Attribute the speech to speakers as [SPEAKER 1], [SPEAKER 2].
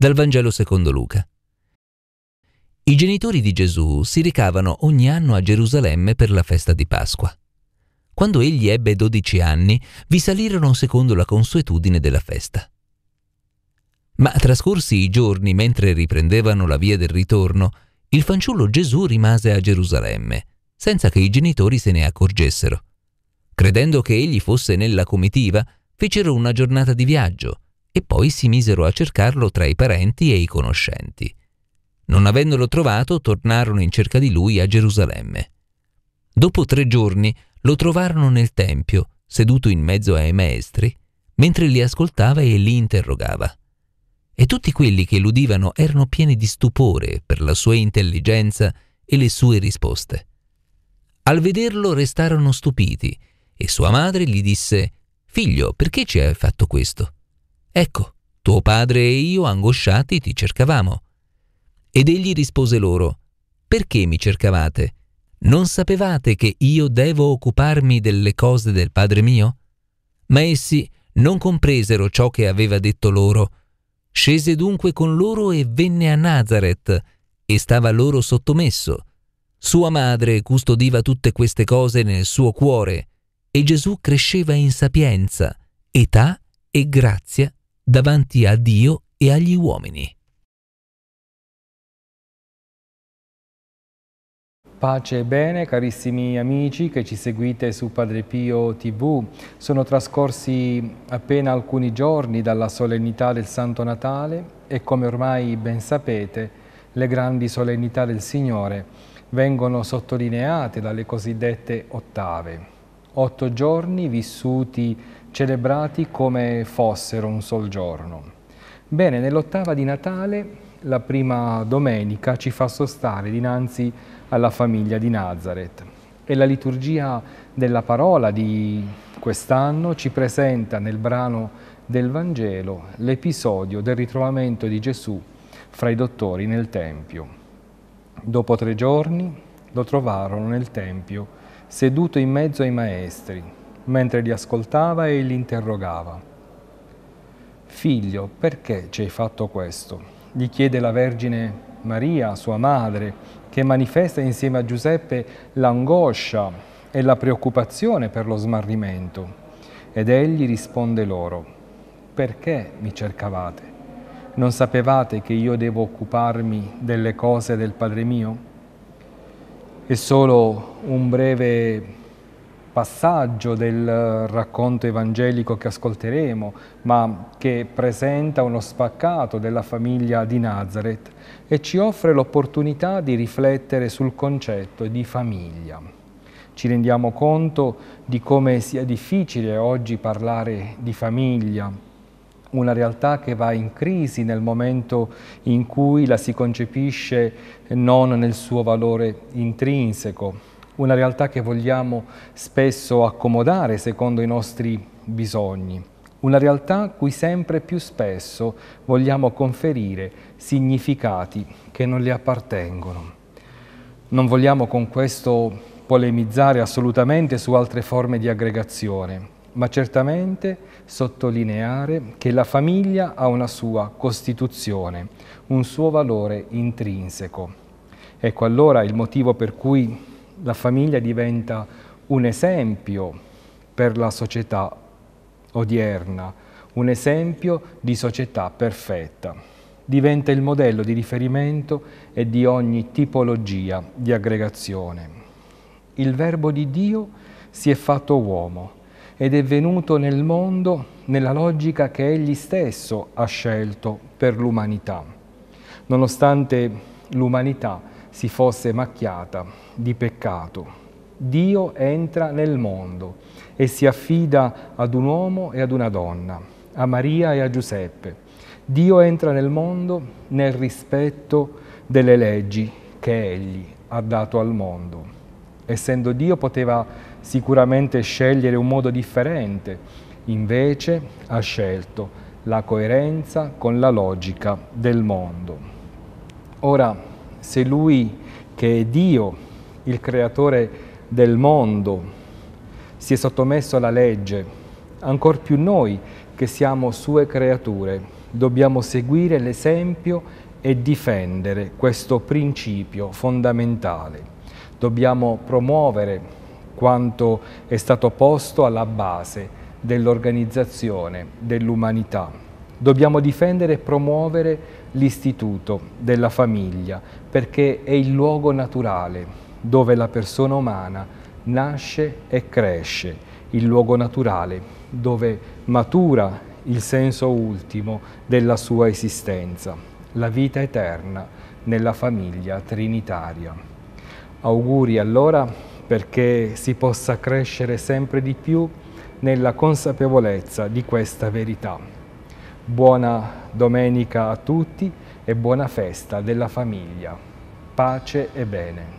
[SPEAKER 1] dal Vangelo secondo Luca. I genitori di Gesù si recavano ogni anno a Gerusalemme per la festa di Pasqua. Quando egli ebbe dodici anni, vi salirono secondo la consuetudine della festa. Ma trascorsi i giorni mentre riprendevano la via del ritorno, il fanciullo Gesù rimase a Gerusalemme, senza che i genitori se ne accorgessero. Credendo che egli fosse nella comitiva, fecero una giornata di viaggio e poi si misero a cercarlo tra i parenti e i conoscenti. Non avendolo trovato, tornarono in cerca di lui a Gerusalemme. Dopo tre giorni lo trovarono nel Tempio, seduto in mezzo ai maestri, mentre li ascoltava e li interrogava. E tutti quelli che l'udivano erano pieni di stupore per la sua intelligenza e le sue risposte. Al vederlo restarono stupiti e sua madre gli disse Figlio, perché ci hai fatto questo? Ecco, tuo padre e io, angosciati, ti cercavamo. Ed egli rispose loro, Perché mi cercavate? Non sapevate che io devo occuparmi delle cose del padre mio? Ma essi non compresero ciò che aveva detto loro. Scese dunque con loro e venne a Nazareth, e stava loro sottomesso. Sua madre custodiva tutte queste cose nel suo cuore, e Gesù cresceva in sapienza, età e grazia davanti a Dio e agli uomini.
[SPEAKER 2] Pace e bene, carissimi amici che ci seguite su Padre Pio TV. Sono trascorsi appena alcuni giorni dalla solennità del Santo Natale e come ormai ben sapete, le grandi solennità del Signore vengono sottolineate dalle cosiddette ottave. Otto giorni vissuti celebrati come fossero un sol giorno. Bene, nell'ottava di Natale, la prima domenica, ci fa sostare dinanzi alla famiglia di Nazareth e la liturgia della parola di quest'anno ci presenta nel brano del Vangelo l'episodio del ritrovamento di Gesù fra i dottori nel Tempio. Dopo tre giorni lo trovarono nel Tempio, seduto in mezzo ai maestri, mentre li ascoltava e li interrogava. Figlio, perché ci hai fatto questo? gli chiede la Vergine Maria, sua madre, che manifesta insieme a Giuseppe l'angoscia e la preoccupazione per lo smarrimento. Ed egli risponde loro, perché mi cercavate? Non sapevate che io devo occuparmi delle cose del Padre mio? È solo un breve passaggio del eh, racconto evangelico che ascolteremo, ma che presenta uno spaccato della famiglia di Nazareth e ci offre l'opportunità di riflettere sul concetto di famiglia. Ci rendiamo conto di come sia difficile oggi parlare di famiglia, una realtà che va in crisi nel momento in cui la si concepisce non nel suo valore intrinseco, una realtà che vogliamo spesso accomodare secondo i nostri bisogni, una realtà cui sempre più spesso vogliamo conferire significati che non le appartengono. Non vogliamo con questo polemizzare assolutamente su altre forme di aggregazione, ma certamente sottolineare che la famiglia ha una sua costituzione, un suo valore intrinseco. Ecco allora il motivo per cui la famiglia diventa un esempio per la società odierna, un esempio di società perfetta. Diventa il modello di riferimento e di ogni tipologia di aggregazione. Il Verbo di Dio si è fatto uomo ed è venuto nel mondo nella logica che egli stesso ha scelto per l'umanità. Nonostante l'umanità si fosse macchiata di peccato. Dio entra nel mondo e si affida ad un uomo e ad una donna, a Maria e a Giuseppe. Dio entra nel mondo nel rispetto delle leggi che Egli ha dato al mondo. Essendo Dio poteva sicuramente scegliere un modo differente, invece ha scelto la coerenza con la logica del mondo. Ora, se lui, che è Dio, il creatore del mondo, si è sottomesso alla legge, ancor più noi che siamo sue creature, dobbiamo seguire l'esempio e difendere questo principio fondamentale. Dobbiamo promuovere quanto è stato posto alla base dell'organizzazione dell'umanità. Dobbiamo difendere e promuovere l'istituto della famiglia perché è il luogo naturale dove la persona umana nasce e cresce, il luogo naturale dove matura il senso ultimo della sua esistenza, la vita eterna nella famiglia trinitaria. Auguri allora perché si possa crescere sempre di più nella consapevolezza di questa verità. Buona domenica a tutti e buona festa della famiglia. Pace e bene.